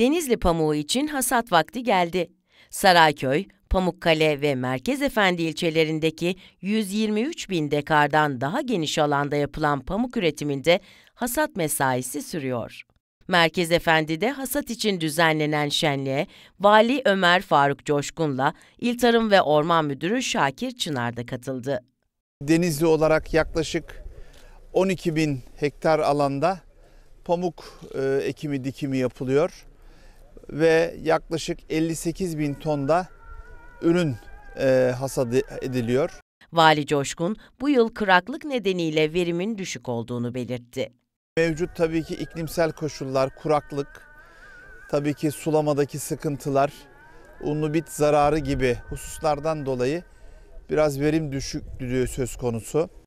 Denizli pamuğu için hasat vakti geldi. Sarayköy, Pamukkale ve Merkez Efendi ilçelerindeki 123 bin dekardan daha geniş alanda yapılan pamuk üretiminde hasat mesaisi sürüyor. Merkez Efendi'de hasat için düzenlenen şenliğe Vali Ömer Faruk Coşkun'la İl Tarım ve Orman Müdürü Şakir Çınar da katıldı. Denizli olarak yaklaşık 12 bin hektar alanda pamuk e, ekimi dikimi yapılıyor ve yaklaşık 58 bin tonda ürün e, hasat e, ediliyor. Vali Coşkun bu yıl kuraklık nedeniyle verimin düşük olduğunu belirtti. Mevcut tabii ki iklimsel koşullar, kuraklık, tabii ki sulamadaki sıkıntılar, unlu bit zararı gibi hususlardan dolayı biraz verim düşüklüğü söz konusu.